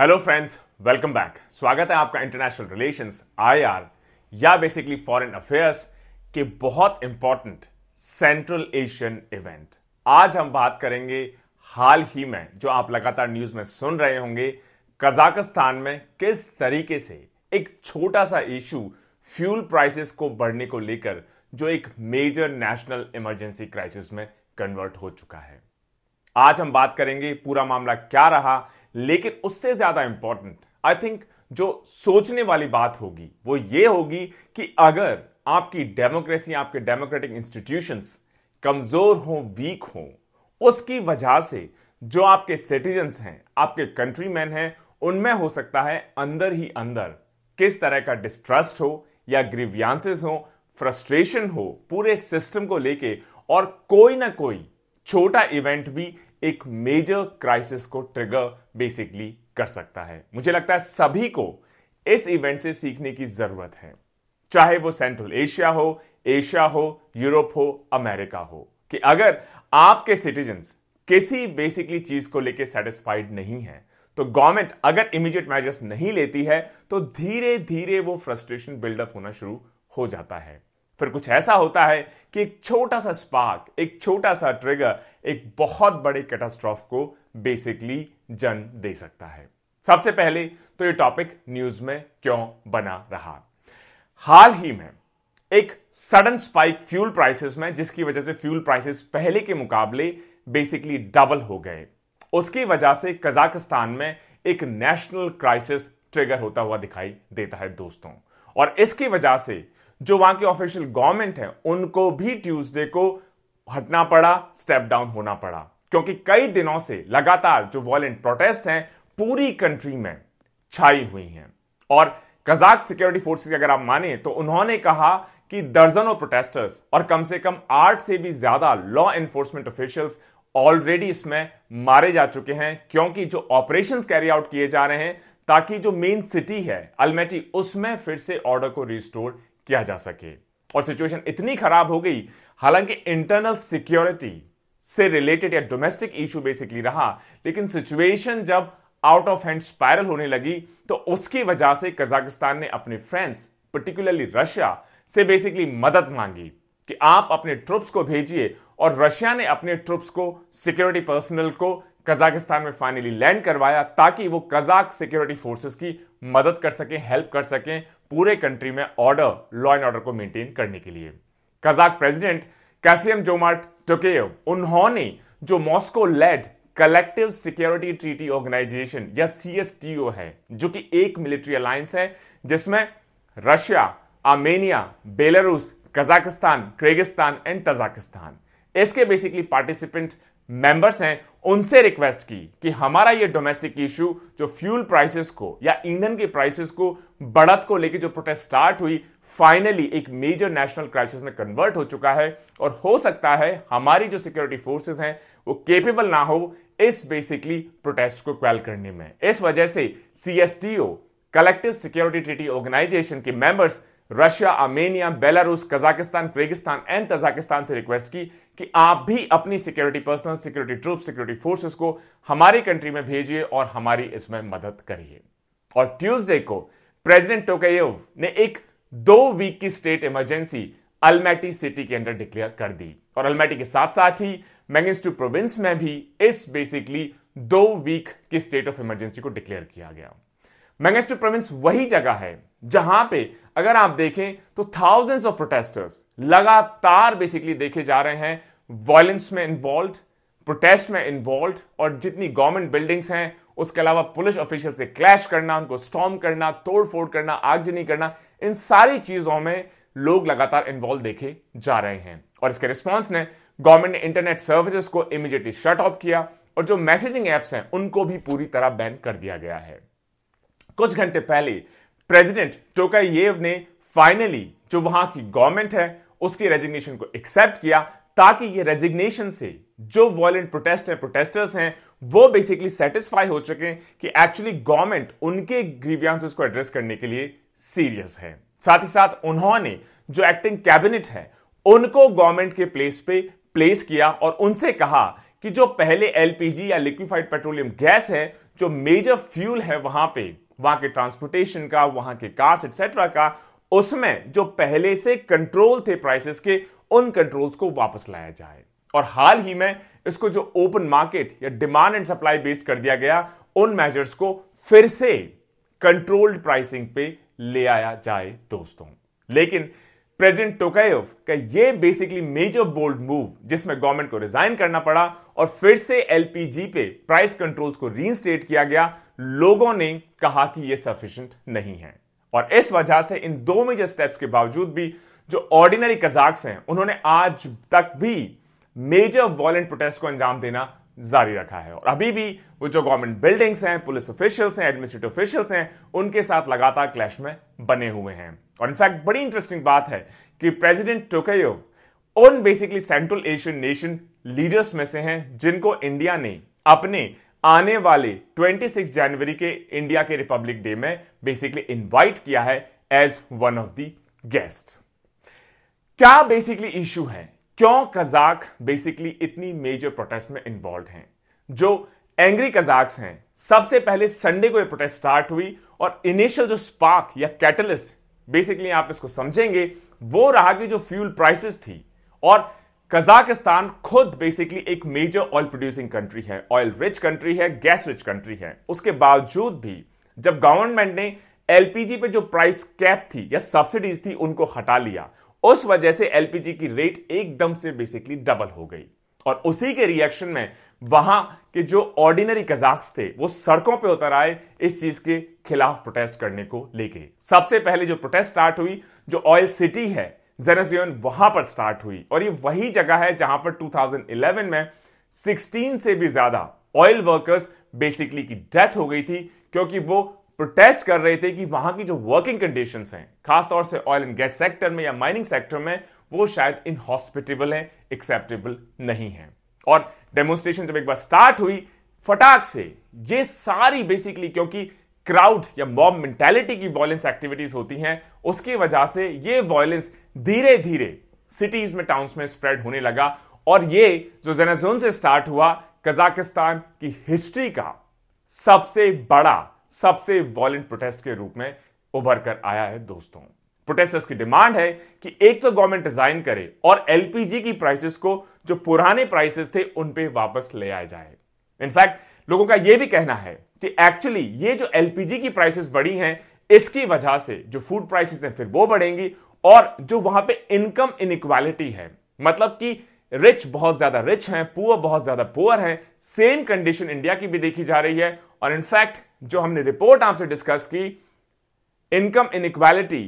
hello friends welcome back स्वागत है आपका इंटरनेशनल रिलेशंस आईआर या बेसिकली फॉरेन अफेयर्स के बहुत इंपॉर्टेंट सेंट्रल एशियन इवेंट आज हम बात करेंगे हाल ही में जो आप लगातार न्यूज में सुन रहे होंगे कजाकिस्तान में किस तरीके से एक छोटा सा इशू फ्यूल प्राइसेस को बढ़ने को लेकर जो एक मेजर नेशनल इमरजेंसी क्राइसिस में कन्वर्ट हो चुका है आज हम बात करेंगे पूरा मामला क्या रहा लेकिन उससे ज्यादा इंपॉर्टेंट आई थिंक जो सोचने वाली बात होगी वो ये होगी कि अगर आपकी डेमोक्रेसी आपके डेमोक्रेटिक इंस्टीट्यूशंस कमजोर हो वीक हो उसकी वजह से जो आपके सिटीजन्स हैं आपके कंट्रीमैन हैं उनमें हो सकता है अंदर ही अंदर किस तरह का डिस्ट्रस्ट हो या ग्रीवियांसेस हो फ्रस्ट्रेशन हो पूरे सिस्टम को लेके और कोई ना कोई छोटा इवेंट भी एक मेजर क्राइसिस को ट्रिगर बेसिकली कर सकता है मुझे लगता है सभी को इस इवेंट से सीखने की जरूरत है चाहे वो सेंट्रल एशिया हो एशिया हो यूरोप हो अमेरिका हो कि अगर आपके सिटीजन किसी बेसिकली चीज को लेकर सेटिस्फाइड नहीं है तो गवर्नमेंट अगर इमीडिएट मेजर्स नहीं लेती है तो धीरे धीरे वो फ्रस्ट्रेशन बिल्डअप होना शुरू हो जाता है फिर कुछ ऐसा होता है कि एक छोटा सा स्पार्क एक छोटा सा ट्रिगर एक बहुत बड़े कैटास्ट्रॉफ को बेसिकली जन्म दे सकता है सबसे पहले तो ये टॉपिक न्यूज में क्यों बना रहा हाल ही में एक सडन स्पाइक फ्यूल प्राइसेस में जिसकी वजह से फ्यूल प्राइसेस पहले के मुकाबले बेसिकली डबल हो गए उसकी वजह से कजाकिस्तान में एक नेशनल क्राइसिस ट्रिगर होता हुआ दिखाई देता है दोस्तों और इसकी वजह से जो वहां की ऑफिशियल गवर्नमेंट है उनको भी ट्यूसडे को हटना पड़ा स्टेप डाउन होना पड़ा क्योंकि कई दिनों से लगातार जो वॉलेंट प्रोटेस्ट हैं पूरी कंट्री में छाई हुई हैं और कजाक सिक्योरिटी फोर्सेस अगर आप माने तो उन्होंने कहा कि दर्जनों प्रोटेस्टर्स और कम से कम आठ से भी ज्यादा लॉ एनफोर्समेंट ऑफिशियल्स ऑलरेडी इसमें मारे जा चुके हैं क्योंकि जो ऑपरेशंस कैरी आउट किए जा रहे हैं ताकि जो मेन सिटी है अलमेटी उसमें फिर से ऑर्डर को रिस्टोर किया जा सके और सिचुएशन इतनी खराब हो गई हालांकि इंटरनल सिक्योरिटी से रिलेटेड या डोमेस्टिक इशू बेसिकली रहा लेकिन सिचुएशन जब आउट ऑफ हैंड स्पायरल होने लगी तो उसकी वजह से कजाकिस्तान ने अपने फ्रेंड्स पर्टिकुलरली रशिया से बेसिकली मदद मांगी कि आप अपने ट्रुप्स को भेजिए और रशिया ने अपने ट्रुप्स को सिक्योरिटी पर्सनल को कजाकिस्तान में फाइनली लैंड करवाया ताकि वो कजाक सिक्योरिटी फोर्सेस की मदद कर सके हेल्प कर सके पूरे कंट्री में ऑर्डर लॉ एंड ऑर्डर को मेंटेन करने के लिए Kazakh president Kassym Jomart Tokayev उन्होंने जो Moscow led collective security treaty organisation या सीएसटीओ है जो कि एक मिलिट्री अलायंस है जिसमें Russia Armenia Belarus Kazakhstan Kyrgyzstan and Tajikistan इसके बेसिकली पार्टिसिपेंट मेंबर्स हैं उनसे रिक्वेस्ट की कि हमारा ये डोमेस्टिक इशू जो फ्यूल प्राइसेस को या ईंधन के प्राइसेस को बढ़त को लेकर जो प्रोटेस्ट स्टार्ट हुई फाइनली एक मेजर नेशनल क्राइसिस में कन्वर्ट हो चुका है और हो सकता है हमारी जो सिक्योरिटी फोर्सेस हैं वो केपेबल ना हो इस बेसिकली प्रोटेस्ट को क्वेल करने में इस वजह से CSTO collective security treaty organisation के members Russia Armenia Belarus Kazakhstan Kyrgyzstan and Tajikistan से रिक्वेस्ट की कि आप भी अपनी security personnel security troop security forces को हमारी कंट्री में भेजिए और हमारी इसमें मदद करिए और ट्यूजडे को प्रेसिडेंट टोकायेव ने एक दो वीक की स्टेट इमरजेंसी अलमेटी सिटी के अंदर डिक्लेयर कर दी और अलमेटी के साथ साथ ही मैंगस्टू प्रोविंस में भी इस बेसिकली दो वीक की स्टेट ऑफ इमरजेंसी को डिक्लेयर किया गया मैंगस्टू प्रोविंस वही जगह है जहां पे अगर आप देखें तो थाउजेंड्स ऑफ प्रोटेस्टर्स लगातार बेसिकली देखे जा रहे हैं वायलेंस में इन्वॉल्व प्रोटेस्ट में इन्वॉल्व और जितनी गवर्नमेंट बिल्डिंग्स हैं उसके अलावा पुलिस ऑफिशियल से क्लैश करना उनको स्टॉम करना तोड़फोड़ करना आगजनी करना इन सारी चीजों में लोग लगातार इन्वॉल्व देखे जा रहे हैं और इसके रिस्पॉन्स ने गवर्नमेंट ने इंटरनेट सर्विसेज को इमीडिएटली शट ऑफ किया और जो मैसेजिंग एप्स हैं उनको भी पूरी तरह बैन कर दिया गया है कुछ घंटे पहले प्रेसिडेंट टोकायेव ने फाइनली जो वहां की गवर्नमेंट है उसकी रेजिग्नेशन को एक्सेप्ट किया ताकि ये रेजिग्नेशन से जो वॉलेंट प्रोटेस्ट है प्रोटेस्टर्स हैं वो बेसिकली सेटिस्फाई हो चुके कि एक्चुअली गवर्नमेंट उनके ग्रीवियांसेस को एड्रेस करने के लिए सीरियस है साथ ही साथ उन्होंने जो एक्टिंग कैबिनेट है उनको गवर्नमेंट के प्लेस पे प्लेस किया और उनसे कहा कि जो पहले एलपीजी या लिक्विफाइड पेट्रोलियम गैस है जो मेजर फ्यूल है वहां पे वहां के ट्रांसपोर्टेशन का वहां के कार्स एक्सेट्रा का उसमें जो पहले से कंट्रोल थे प्राइसेस के उन कंट्रोल्स को वापस लाया जाए और हाल ही में इसको जो ओपन मार्केट या डिमांड एंड सप्लाई बेस्ड कर दिया गया उन मेजर्स को फिर से कंट्रोल्ड प्राइसिंग पे ले आया जाए दोस्तों लेकिन प्रेसिडेंट टोकायव का ये बेसिकली मेजर बोल्ड मूव जिसमें गवर्नमेंट को रिजाइन करना पड़ा और फिर से एलपीजी पे प्राइस कंट्रोल्स को रीइंस्टेट किया गया लोगों ने कहा कि ये सफिशिएंट नहीं है और इस वजह से इन दो मेजर स्टेप्स के बावजूद भी जो ऑर्डिनरी कजाक्स हैं उन्होंने आज तक भी मेजर वॉलेंट प्रोटेस्ट को अंजाम देना जारी रखा है और अभी भी वो जो गवर्नमेंट बिल्डिंग्स हैं पुलिस ऑफिशियल्स हैं एडमिनिस्ट्रेटिव ऑफिशियल्स हैं उनके साथ लगातार क्लैश में बने हुए हैं और इनफैक्ट बड़ी इंटरेस्टिंग बात है कि प्रेसिडेंट टोकयो उन basically central Asian nation leaders में से हैं जिनको इंडिया ने अपने आने वाले 26 जनवरी के इंडिया के रिपब्लिक डे में बेसिकली इनवाइट किया है as one of the guest क्या बेसिकली इशू है क्यों कजाक बेसिकली इतनी मेजर प्रोटेस्ट में इन्वॉल्व हैं जो एंग्री कजाक्स हैं सबसे पहले संडे को ये प्रोटेस्ट स्टार्ट हुई और इनिशियल जो स्पार्क या कैटलिस्ट बेसिकली आप इसको समझेंगे वो रहा कि जो फ्यूल प्राइसेस थी और कजाकिस्तान खुद बेसिकली एक मेजर ऑयल प्रोड्यूसिंग कंट्री है ऑयल रिच कंट्री है गैस रिच कंट्री है उसके बावजूद भी जब गवर्नमेंट ने एलपीजी पे जो प्राइस कैप थी या सब्सिडीज थी उनको हटा लिया उस वजह से एलपीजी की रेट एकदम से बेसिकली डबल हो गई और उसी के रिएक्शन में वहां के जो ऑर्डिनरी कजाक्स थे वो सड़कों पे उतर आए इस चीज के खिलाफ प्रोटेस्ट करने को लेके सबसे पहले जो प्रोटेस्ट स्टार्ट हुई जो ऑयल सिटी है जेनेजियन वहां पर स्टार्ट हुई और ये वही जगह है जहां पर 2011 में 16 से भी ज्यादा ऑयल वर्कर्स बेसिकली की डेथ हो गई थी क्योंकि वो प्रोटेस्ट कर रहे थे कि वहां की जो वर्किंग कंडीशन हैं खासतौर से ऑयल एंड गैस सेक्टर में या माइनिंग सेक्टर में वो शायद इनहॉस्पिटेबल है एक्सेप्टेबल नहीं है और डेमोन्स्ट्रेशन जब एक बार स्टार्ट हुई फटाक से ये सारी बेसिकली क्योंकि क्राउड या मॉब मेंटेलिटी की वायलेंस एक्टिविटीज होती हैं उसकी वजह से ये वायलेंस धीरे धीरे सिटीज में टाउन्स में स्प्रेड होने लगा और ये जो जेनाजोन से स्टार्ट हुआ कजाकिस्तान की हिस्ट्री का सबसे बड़ा सबसे वॉलेंट प्रोटेस्ट के रूप में उभर कर आया है दोस्तों प्रोटेस्टर्स की डिमांड है कि एक तो गवर्नमेंट डिजाइन करे और एलपीजी की प्राइसेस को जो पुराने प्राइसेस थे उन पे वापस ले आया जाए इनफैक्ट लोगों का यह भी कहना है कि एक्चुअली ये जो एलपीजी की प्राइसेस बढ़ी हैं इसकी वजह से जो फूड प्राइसेस हैं फिर वो बढ़ेंगी और जो वहां पे इनकम इनइक्वालिटी है मतलब कि रिच बहुत ज्यादा रिच हैं पुअर बहुत ज्यादा पुअर हैं सेम कंडीशन इंडिया की भी देखी जा रही है और इनफैक्ट जो हमने रिपोर्ट आपसे डिस्कस की इनकम इनक्वालिटी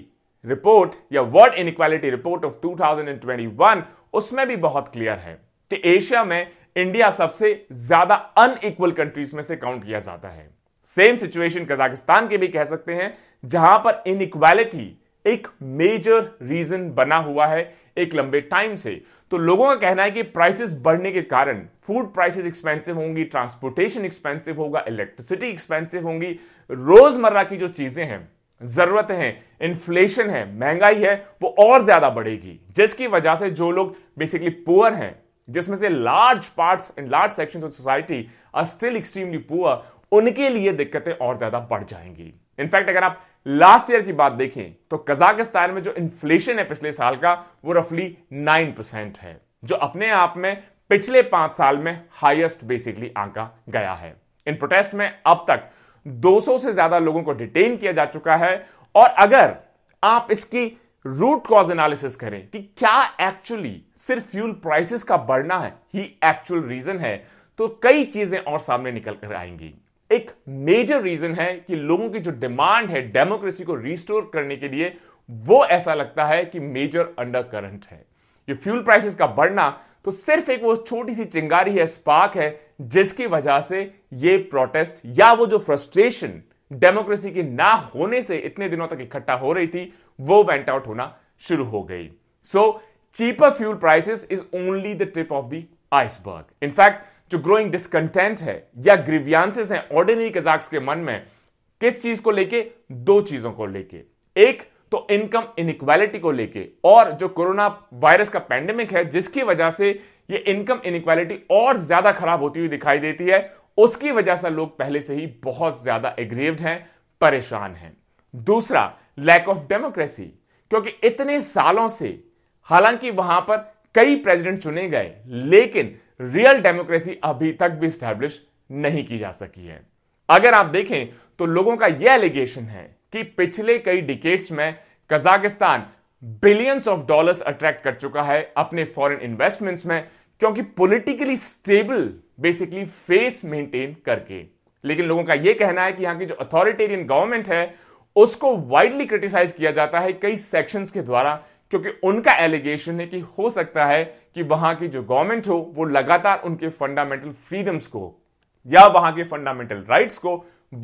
रिपोर्ट या वर्ल्ड इनक्वालिटी रिपोर्ट ऑफ 2021 उसमें भी बहुत क्लियर है कि एशिया में इंडिया सबसे ज्यादा अनइक्वल कंट्रीज में से काउंट किया जाता है सेम सिचुएशन कजाकिस्तान के भी कह सकते हैं जहां पर इनइक्वालिटी एक मेजर रीजन बना हुआ है एक लंबे टाइम से तो लोगों का कहना है कि प्राइसेस बढ़ने के कारण फूड प्राइसेस एक्सपेंसिव होंगी ट्रांसपोर्टेशन एक्सपेंसिव होगा इलेक्ट्रिसिटी एक्सपेंसिव होंगी रोजमर्रा की जो चीजें हैं जरूरतें हैं इन्फ्लेशन है महंगाई है वो और ज्यादा बढ़ेगी जिसकी वजह से जो लोग बेसिकली पुअर हैं जिसमें से large parts and large section of society are still extremely poor उनके लिए दिक्कतें और ज्यादा बढ़ जाएंगी इनफैक्ट अगर आप लास्ट ईयर की बात देखें तो कजाकिस्तान में जो इन्फ्लेशन है पिछले साल का वो रफली नाइन परसेंट है जो अपने आप में पिछले पांच साल में हाईएस्ट बेसिकली आंका गया है इन प्रोटेस्ट में अब तक 200 से ज्यादा लोगों को डिटेन किया जा चुका है और अगर आप इसकी रूट कॉज एनालिसिस करें कि क्या एक्चुअली सिर्फ फ्यूल प्राइसेस का बढ़ना है ही एक्चुअल रीजन है तो कई चीजें और सामने निकल कर आएंगी एक मेजर रीजन है कि लोगों की जो डिमांड है डेमोक्रेसी को रिस्टोर करने के लिए वो ऐसा लगता है कि मेजर अंडर करंट है ये फ्यूल प्राइसेस का बढ़ना तो सिर्फ एक वो छोटी सी चिंगारी है स्पार्क है जिसकी वजह से ये प्रोटेस्ट या वो जो फ्रस्ट्रेशन डेमोक्रेसी के ना होने से इतने दिनों तक इकट्ठा हो रही थी वो वेंट आउट होना शुरू हो गई so cheaper fuel prices is only the tip of the iceberg in fact जो ग्रोइंग डिसकंटेंट है या ग्रीवियांसेस हैं ऑर्डिनरी कजाक्स के मन में किस चीज को लेके दो चीजों को लेके एक तो इनकम इनक्वालिटी को लेके और जो कोरोना वायरस का पैंडेमिक है जिसकी वजह से ये इनकम इनक्वालिटी और ज्यादा खराब होती हुई दिखाई देती है उसकी वजह से लोग पहले से ही बहुत ज्यादा एग्रेव्ड हैं परेशान हैं दूसरा लैक ऑफ डेमोक्रेसी क्योंकि इतने सालों से हालांकि वहां पर कई प्रेसिडेंट चुने गए लेकिन रियल डेमोक्रेसी अभी तक भी स्टैब्लिश नहीं की जा सकी है अगर आप देखें तो लोगों का यह एलिगेशन है कि पिछले कई डिकेट्स में Kazakhstan billions of dollars attract कर चुका है अपने फॉरेन इन्वेस्टमेंट्स में क्योंकि politically stable basically face maintain करके लेकिन लोगों का यह कहना है कि यहां की जो अथॉरिटेरियन गवर्नमेंट है उसको वाइडली क्रिटिसाइज किया जाता है कई सेक्शंस के द्वारा क्योंकि उनका एलिगेशन है कि हो सकता है कि वहां की जो गवर्नमेंट हो वो लगातार उनके फंडामेंटल फ्रीडम्स को या वहां के फंडामेंटल राइट्स को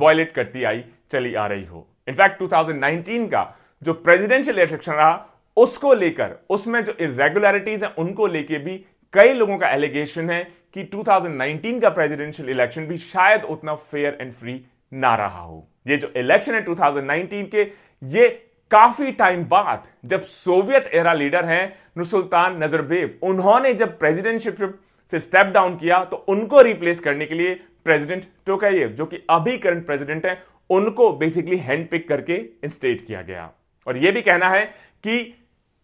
वॉयलेट करती आई चली आ रही हो इनफैक्ट 2019 का जो प्रेसिडेंशियल इलेक्शन रहा उसको लेकर उसमें जो इरेगुलरिटीज हैं उनको लेके भी कई लोगों का एलिगेशन है कि 2019 का प्रेसिडेंशियल इलेक्शन भी शायद उतना फेयर एंड फ्री ना रहा हो ये जो इलेक्शन है 2019 के ये काफी टाइम बाद जब सोवियत एरा लीडर हैं नुसुल्तान नजरबेव उन्होंने जब प्रेसिडेंटशिप से स्टेप डाउन किया तो उनको रिप्लेस करने के लिए प्रेसिडेंट टोकायेव जो कि अभी करंट प्रेसिडेंट हैं उनको बेसिकली हैंड पिक करके इंस्टेट किया गया और यह भी कहना है कि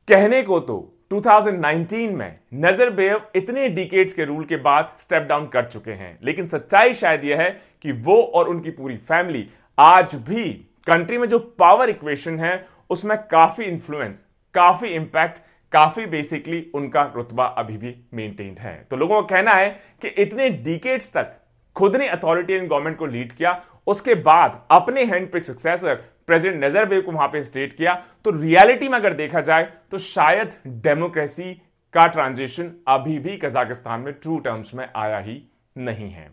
कहने को तो 2019 में नजरबेव इतने डिकेट्स के रूल के बाद स्टेप डाउन कर चुके हैं लेकिन सच्चाई शायद यह है कि वो और उनकी पूरी फैमिली आज भी कंट्री में जो पावर इक्वेशन है उसमें काफ़ी इन्फ्लुएंस काफ़ी इंपैक्ट काफ़ी बेसिकली उनका रुतबा अभी भी मेंटेन्ड है तो लोगों का कहना है कि इतने डिकेट्स तक खुद ने एंड गवर्नमेंट को लीड किया उसके बाद अपने hand pick successor president Nazarbayev को वहां पे स्टेट किया तो रियलिटी में अगर देखा जाए तो शायद डेमोक्रेसी का ट्रांजिशन अभी भी कजाकिस्तान में ट्रू टर्म्स में आया ही नहीं है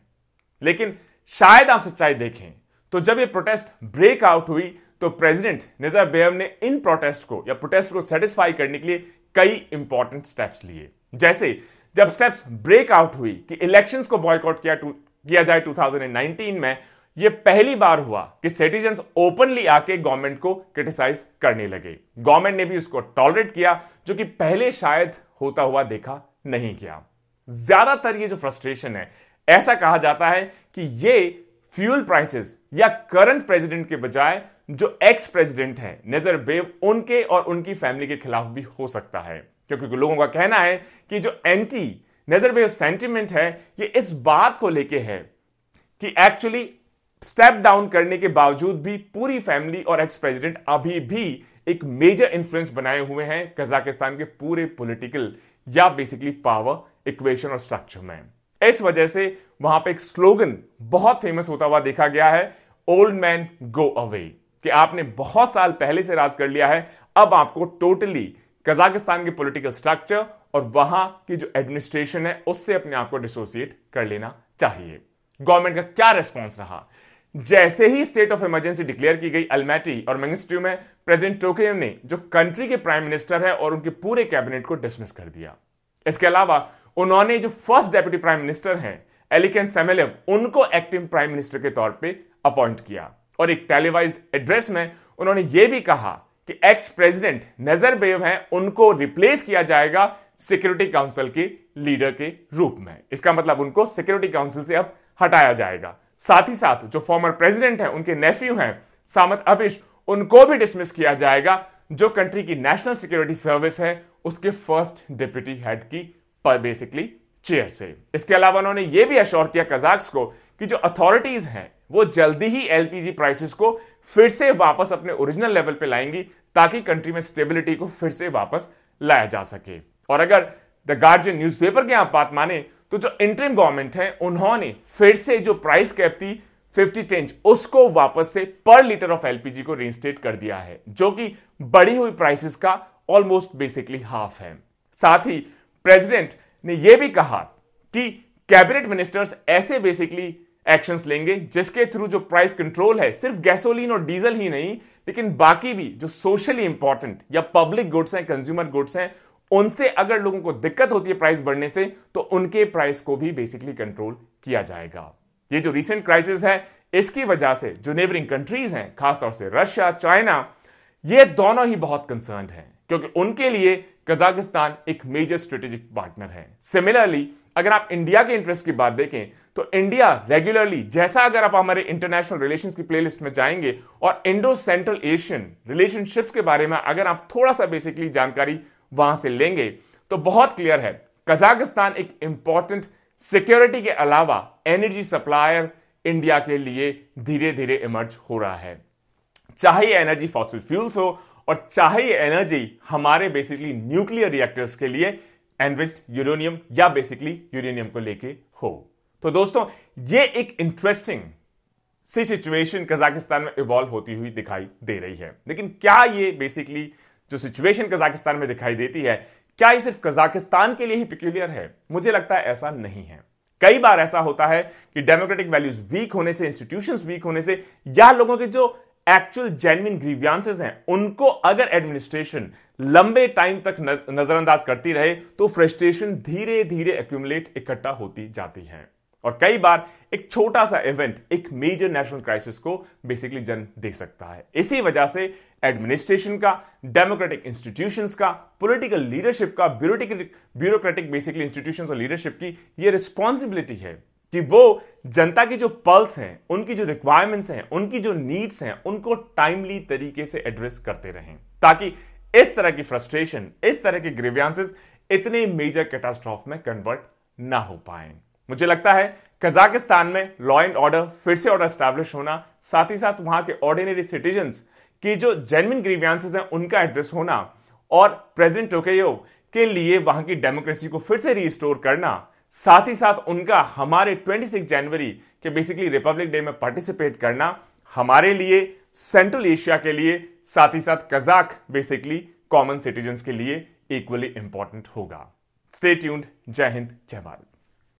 लेकिन शायद आप सच्चाई देखें तो जब ये प्रोटेस्ट ब्रेक आउट हुई तो प्रेसिडेंट निजा बेयम ने इन प्रोटेस्ट को या प्रोटेस्ट को सेटिस्फाई करने के लिए कई इंपॉर्टेंट स्टेप्स लिए जैसे जब स्टेप्स ब्रेक आउट हुई कि इलेक्शंस को बॉयकॉट किया किया जाए 2019 में ये पहली बार हुआ कि सिटीजन ओपनली आके गवर्नमेंट को क्रिटिसाइज करने लगे गवर्नमेंट ने भी उसको टॉलरेट किया जो कि पहले शायद होता हुआ देखा नहीं गया ज्यादातर ये जो फ्रस्ट्रेशन है ऐसा कहा जाता है कि ये फ्यूल प्राइसेस या करंट प्रेसिडेंट के बजाय जो एक्स प्रेसिडेंट नजर नजरबेब उनके और उनकी फैमिली के खिलाफ भी हो सकता है क्योंकि लोगों का कहना है कि जो एंटी नजरबेब सेंटिमेंट है ये इस बात को लेके है कि एक्चुअली स्टेप डाउन करने के बावजूद भी पूरी फैमिली और एक्स प्रेसिडेंट अभी भी एक मेजर इन्फ्लुएंस बनाए हुए हैं कजाकिस्तान के पूरे पॉलिटिकल या बेसिकली पावर इक्वेशन और स्ट्रक्चर में इस वजह से वहां पे एक स्लोगन बहुत फेमस होता हुआ देखा गया है ओल्ड मैन गो अवे कि आपने बहुत साल पहले से राज कर लिया है अब आपको टोटली कजाकिस्तान के पॉलिटिकल स्ट्रक्चर और वहां की जो एडमिनिस्ट्रेशन है उससे अपने आप को डिसोसिएट कर लेना चाहिए गवर्नमेंट का क्या रेस्पॉन्स रहा जैसे ही स्टेट ऑफ इमरजेंसी डिक्लेयर की गई अलमैटी और मंगस्ट्यू में प्रेजेंट टोकेम ने जो कंट्री के प्राइम मिनिस्टर है और उनके पूरे कैबिनेट को डिसमिस कर दिया इसके अलावा उन्होंने जो फर्स्ट डेप्यूटी प्राइम मिनिस्टर हैं एलिकन सेमेलेव उनको एक्टिंग प्राइम मिनिस्टर के तौर पे अपॉइंट किया और एक टेलीवाइज एड्रेस में उन्होंने यह भी कहा कि एक्स प्रेसिडेंट नजर बेव है उनको रिप्लेस किया जाएगा सिक्योरिटी काउंसिल के लीडर के रूप में इसका मतलब उनको सिक्योरिटी काउंसिल से अब हटाया जाएगा साथ ही साथ जो फॉर्मर प्रेसिडेंट है उनके नेफ्यू हैं सामत अबिश उनको भी डिसमिस किया जाएगा जो कंट्री की नेशनल सिक्योरिटी सर्विस है उसके फर्स्ट डिप्यूटी हेड की पर बेसिकली चेयर से इसके अलावा उन्होंने यह भी अश्योर किया कजाक्स को कि जो अथॉरिटीज हैं वो जल्दी ही एलपीजी प्राइसेस को फिर से वापस अपने ओरिजिनल लेवल पे लाएंगी ताकि कंट्री में स्टेबिलिटी को फिर से वापस लाया जा सके और अगर द गार्जियन न्यूज़पेपर की आप बात माने तो जो इंटरिम गवर्नमेंट है उन्होंने फिर से जो प्राइस कैप थी फिफ्टी टेंच उसको वापस से पर लीटर ऑफ एलपीजी को रिस्टेट कर दिया है जो कि बढ़ी हुई प्राइसेस का ऑलमोस्ट बेसिकली हाफ है साथ ही प्रेसिडेंट ने यह भी कहा कि कैबिनेट मिनिस्टर्स ऐसे बेसिकली एक्शंस लेंगे जिसके थ्रू जो प्राइस कंट्रोल है सिर्फ गैसोलीन और डीजल ही नहीं लेकिन बाकी भी जो सोशली इंपॉर्टेंट या पब्लिक गुड्स हैं कंज्यूमर गुड्स हैं उनसे अगर लोगों को दिक्कत होती है प्राइस बढ़ने से तो उनके प्राइस को भी बेसिकली कंट्रोल किया जाएगा ये जो रिसेंट क्राइसिस है इसकी वजह से जो नेबरिंग कंट्रीज हैं खासतौर से रशिया चाइना ये दोनों ही बहुत कंसर्न हैं क्योंकि उनके लिए कजाकिस्तान एक मेजर स्ट्रेटेजिक पार्टनर है सिमिलरली अगर आप इंडिया के इंटरेस्ट की बात देखें तो इंडिया रेगुलरली जैसा अगर आप हमारे इंटरनेशनल रिलेशंस की प्लेलिस्ट में जाएंगे और इंडो सेंट्रल एशियन रिलेशनशिप के बारे में अगर आप थोड़ा सा बेसिकली जानकारी वहां से लेंगे तो बहुत क्लियर है कजाकिस्तान एक इंपॉर्टेंट सिक्योरिटी के अलावा एनर्जी सप्लायर इंडिया के लिए धीरे धीरे इमर्ज हो रहा है चाहे एनर्जी फॉसिल फ्यूल्स हो और चाहे एनर्जी हमारे बेसिकली न्यूक्लियर रिएक्टर्स के लिए एनविस्ट यूरेनियम या बेसिकली यूरेनियम को लेके हो तो दोस्तों ये एक इंटरेस्टिंग सी सिचुएशन कजाकिस्तान में इवॉल्व होती हुई दिखाई दे रही है लेकिन क्या ये बेसिकली जो सिचुएशन कजाकिस्तान में दिखाई देती है क्या ये सिर्फ कजाकिस्तान के लिए ही पिक्यूलियर है मुझे लगता है ऐसा नहीं है कई बार ऐसा होता है कि डेमोक्रेटिक वैल्यूज वीक होने से इंस्टीट्यूशन वीक होने से या लोगों के जो एक्चुअल जेन्युन ग्रीवियांसेस हैं उनको अगर एडमिनिस्ट्रेशन लंबे टाइम तक नजरअंदाज करती रहे तो फ्रस्ट्रेशन धीरे धीरे एक्यूमुलेट इकट्ठा होती जाती है और कई बार एक छोटा सा इवेंट एक मेजर नेशनल क्राइसिस को बेसिकली जन्म दे सकता है इसी वजह से एडमिनिस्ट्रेशन का डेमोक्रेटिक इंस्टीट्यूशंस का पॉलिटिकल लीडरशिप का ब्यूरोटिक ब्यूरोक्रेटिक बेसिकली इंस्टीट्यूशंस और लीडरशिप की ये रिस्पॉन्सिबिलिटी है कि वो जनता की जो पल्स हैं उनकी जो रिक्वायरमेंट्स हैं उनकी जो नीड्स हैं उनको टाइमली तरीके से एड्रेस करते रहें ताकि इस तरह की फ्रस्ट्रेशन इस तरह के ग्रीवियांसेस इतने मेजर कैटास्ट्रॉफ में कन्वर्ट ना हो पाए मुझे लगता है कजाकिस्तान में लॉ एंड ऑर्डर फिर से ऑर्डर स्टैब्लिश होना साथ ही साथ वहां के ऑर्डिनरी सिटीजन की जो जेनविन ग्रीवियांसेस हैं उनका एड्रेस होना और प्रेजेंट टोकेयो के लिए वहां की डेमोक्रेसी को फिर से रिस्टोर करना साथ ही साथ उनका हमारे 26 जनवरी के बेसिकली रिपब्लिक डे में पार्टिसिपेट करना हमारे लिए सेंट्रल एशिया के लिए साथ ही साथ कजाक बेसिकली कॉमन सिटीजन के लिए इक्वली इंपॉर्टेंट होगा स्टे ट्यून्ड जय हिंद जय भारत